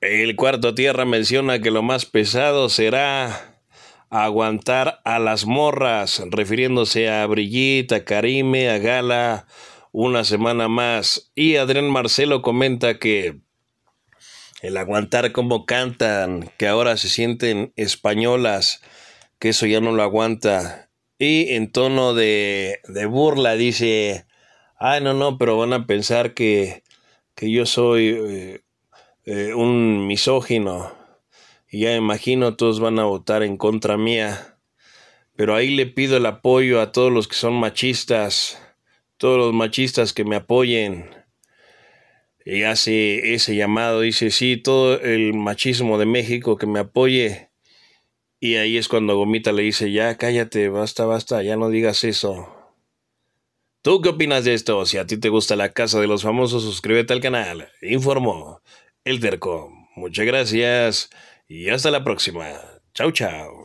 El cuarto tierra menciona que lo más pesado será aguantar a las morras, refiriéndose a Brigitte, a Karime, a Gala, una semana más. Y Adrián Marcelo comenta que el aguantar como cantan, que ahora se sienten españolas, que eso ya no lo aguanta. Y en tono de, burla dice, ay, no, no, pero van a pensar que, que yo soy... Eh, eh, un misógino. Y ya imagino todos van a votar en contra mía. Pero ahí le pido el apoyo a todos los que son machistas, todos los machistas que me apoyen. Y hace ese llamado, dice, sí, todo el machismo de México que me apoye. Y ahí es cuando Gomita le dice, ya cállate, basta, basta, ya no digas eso. ¿Tú qué opinas de esto? Si a ti te gusta la casa de los famosos, suscríbete al canal. Informó Terco. Muchas gracias y hasta la próxima. Chau, chau.